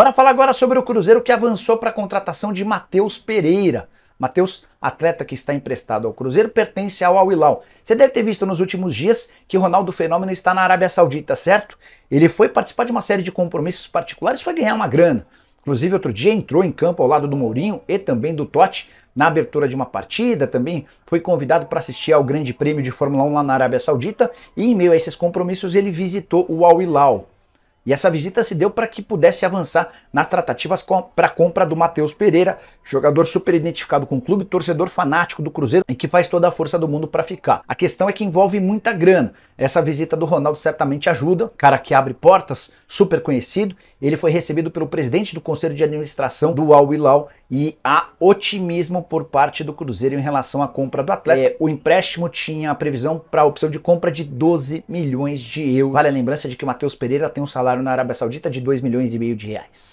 Bora falar agora sobre o Cruzeiro que avançou para a contratação de Matheus Pereira. Matheus, atleta que está emprestado ao Cruzeiro, pertence ao Al Hilal. Você deve ter visto nos últimos dias que Ronaldo Fenômeno está na Arábia Saudita, certo? Ele foi participar de uma série de compromissos particulares, foi ganhar uma grana. Inclusive, outro dia entrou em campo ao lado do Mourinho e também do Totti na abertura de uma partida. Também foi convidado para assistir ao Grande Prêmio de Fórmula 1 lá na Arábia Saudita. E em meio a esses compromissos, ele visitou o Al Hilal. E essa visita se deu para que pudesse avançar nas tratativas para a compra do Matheus Pereira, jogador super identificado com o clube, torcedor fanático do Cruzeiro e que faz toda a força do mundo para ficar. A questão é que envolve muita grana. Essa visita do Ronaldo certamente ajuda, cara que abre portas, super conhecido. Ele foi recebido pelo presidente do conselho de administração do Al Hilal e há otimismo por parte do Cruzeiro em relação à compra do atleta. É, o empréstimo tinha a previsão para a opção de compra de 12 milhões de euros. Vale a lembrança de que o Matheus Pereira tem um salário salário na Arábia Saudita de 2 milhões e meio de reais.